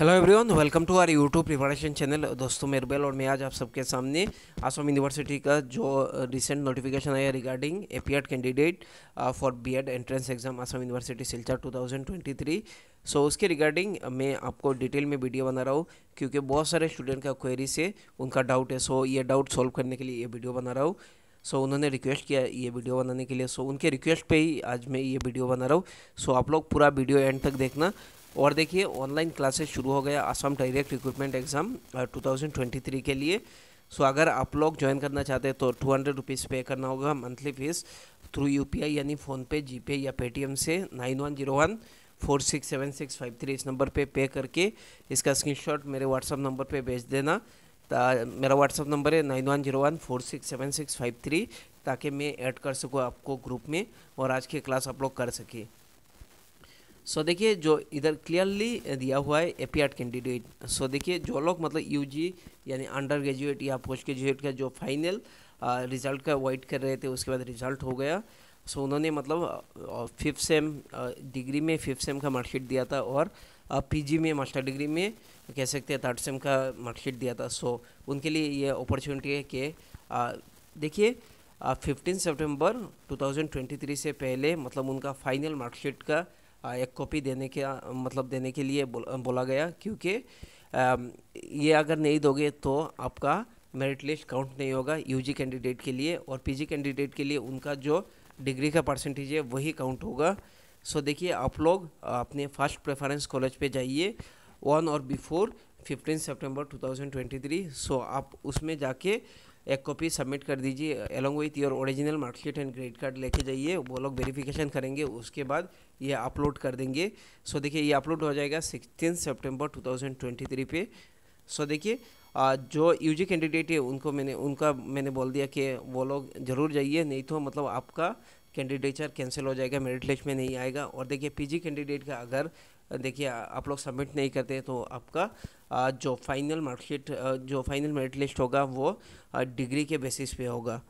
hello everyone welcome to our YouTube preparation channel दोस्तों मेरे bell और मैं आज आप सबके सामने आसम यूनिवर्सिटी का जो रिसेंट नोटिफिकेशन आया regarding ed candidate for BEd entrance exam Assam university Silchar 2023 so so, उसके रिगार्डिंग मैं आपको डिटेल में वीडियो बना रहा हूँ क्योंकि बहुत सारे स्टूडेंट का क्वेरी से उनका डाउट है सो so, ये डाउट सॉल्व करने के लिए ये वीडियो बना रहा हूँ सो so, उन्होंने रिक्वेस्ट किया ये वीडियो बनाने के लिए सो so, उनके रिक्वेस्ट पे ही आज मैं ये वीडियो बना रहा हूँ सो so, आप लोग पूरा वीडियो एंड तक देखना और देखिए ऑनलाइन क्लासेस शुरू हो गया असम डायरेक्ट रिक्रूटमेंट एग्ज़ाम 2023 के लिए सो so, अगर आप लोग ज्वाइन करना चाहते हैं तो टू हंड्रेड रुपीज़ पे करना होगा monthly fees through U P I यानी फ़ोनपे जी पे या पेटीएम से nine one zero one four six seven six five three इस नंबर पे पे करके इसका स्क्रीनशॉट मेरे व्हाट्सअप नंबर पे भेज देना मेरा व्हाट्सअप नंबर है nine one zero one four six seven six five three ताकि मैं ऐड कर सकूँ आपको ग्रुप में और आज की क्लास आप लोग कर सकें सो देखिए जो इधर क्लियरली दिया हुआ है एपीआर कैंडिडेट सो देखिए जो लोग मतलब यूजी यानी अंडर ग्रेजुएट या पोस्ट ग्रेजुएट का जो फाइनल रिज़ल्ट uh, का वाइट कर रहे थे उसके बाद रिज़ल्ट हो गया सो उन्होंने मतलब फिफ्थ सेम डिग्री में फिफ्थ सेम का मार्कशीट दिया था और पीजी uh, में मास्टर डिग्री में कह सकते हैं थर्ड सेम का मार्कशीट दिया था सो उनके लिए ये अपॉर्चुनिटी है कि uh, देखिए फिफ्टीन सेप्टेम्बर टू से पहले मतलब उनका फाइनल मार्कशीट का एक कॉपी देने के मतलब देने के लिए बोला गया क्योंकि ये अगर नहीं दोगे तो आपका मेरिट लिस्ट काउंट नहीं होगा यूजी कैंडिडेट के लिए और पीजी कैंडिडेट के लिए उनका जो डिग्री का परसेंटेज है वही काउंट होगा सो देखिए आप लोग अपने फर्स्ट प्रेफरेंस कॉलेज पे जाइए वन और before fifteen September to so आप उसमें जाके एक कॉपी सबमिट कर दीजिए along with your original marksheet and credit card लेके जाइए वो लोग वेरिफिकेशन करेंगे उसके बाद ये अपलोड कर देंगे सो so, देखिए ये अपलोड हो जाएगा सिक्सटीन सितंबर 2023 पे सो so, देखिए जो यूजी कैंडिडेट है उनको मैंने उनका मैंने बोल दिया कि वो लोग ज़रूर जाइए नहीं तो मतलब आपका कैंडिडेचर कैंसिल हो जाएगा मेरिट लिस्ट में नहीं आएगा और देखिए पीजी कैंडिडेट का अगर देखिए आप लोग सबमिट नहीं करते तो आपका जो फाइनल मार्कशीट जो फाइनल मेरिट लिस्ट होगा वो डिग्री के बेसिस पे होगा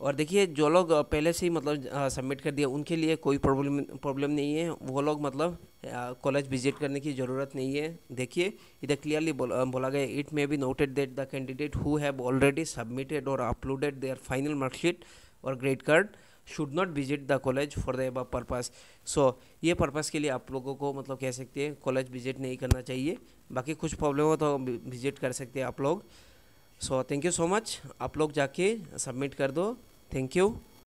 और देखिए जो लोग पहले से ही मतलब सबमिट कर दिया उनके लिए कोई प्रॉब्लम प्रॉब्लम नहीं है वो लोग मतलब कॉलेज विजिट करने की ज़रूरत नहीं है देखिए इधर क्लियरली बोला गया it may be noted that the candidate who have already submitted और अपलोडेड देयर फाइनल मार्कशीट और grade card should not visit the college for the above purpose so ये पर्पज़ के लिए आप लोगों को मतलब कह सकते हैं कॉलेज विजिट नहीं करना चाहिए बाकी कुछ प्रॉब्लम हो तो विजिट कर सकते हैं आप लोग so thank you so much आप लोग जाके सबमिट कर दो थैंक यू